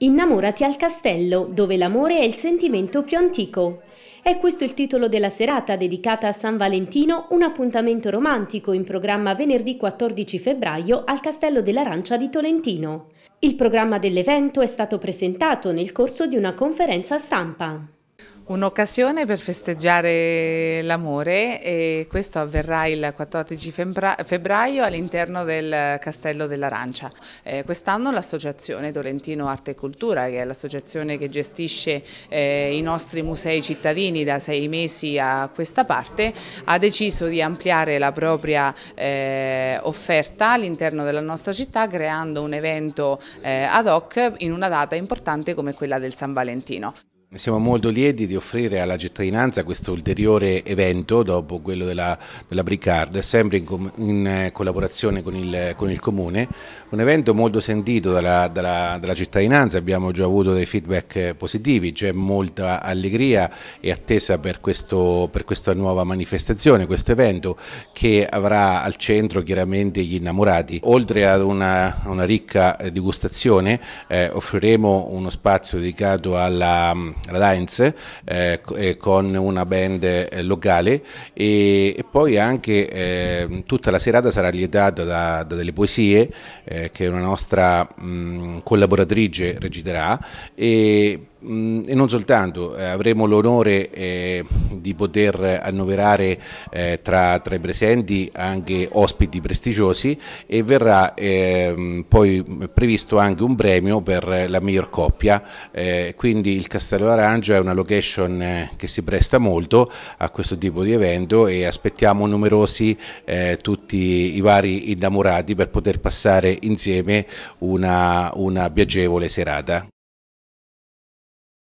Innamorati al castello, dove l'amore è il sentimento più antico. È questo il titolo della serata dedicata a San Valentino, un appuntamento romantico in programma venerdì 14 febbraio al Castello dell'Arancia di Tolentino. Il programma dell'evento è stato presentato nel corso di una conferenza stampa. Un'occasione per festeggiare l'amore e questo avverrà il 14 febbraio all'interno del Castello dell'Arancia. Eh, Quest'anno l'associazione Tolentino Arte e Cultura, che è l'associazione che gestisce eh, i nostri musei cittadini da sei mesi a questa parte, ha deciso di ampliare la propria eh, offerta all'interno della nostra città creando un evento eh, ad hoc in una data importante come quella del San Valentino. Siamo molto lieti di offrire alla cittadinanza questo ulteriore evento dopo quello della, della Bricard, sempre in, in eh, collaborazione con il, con il, Comune, un evento molto sentito dalla, dalla, dalla, cittadinanza, abbiamo già avuto dei feedback positivi, c'è molta allegria e attesa per, questo, per questa nuova manifestazione, questo evento che avrà al centro chiaramente gli innamorati. Oltre ad una, una ricca eh, degustazione eh, offriremo uno spazio dedicato alla la eh, con una band eh, locale e, e poi anche eh, tutta la serata sarà lietata da, da delle poesie eh, che una nostra mh, mm, collaboratrice reciterà e mh, mm, e non soltanto, eh, avremo l'onore eh, di poter annoverare eh, tra, tra, i presenti anche ospiti prestigiosi e verrà ehm, poi previsto anche un premio per la miglior coppia, eh, quindi il Castello Arancia è una location eh, che si presta molto a questo tipo di evento e aspettiamo numerosi eh, tutti i vari innamorati per poter passare insieme una, una piacevole serata.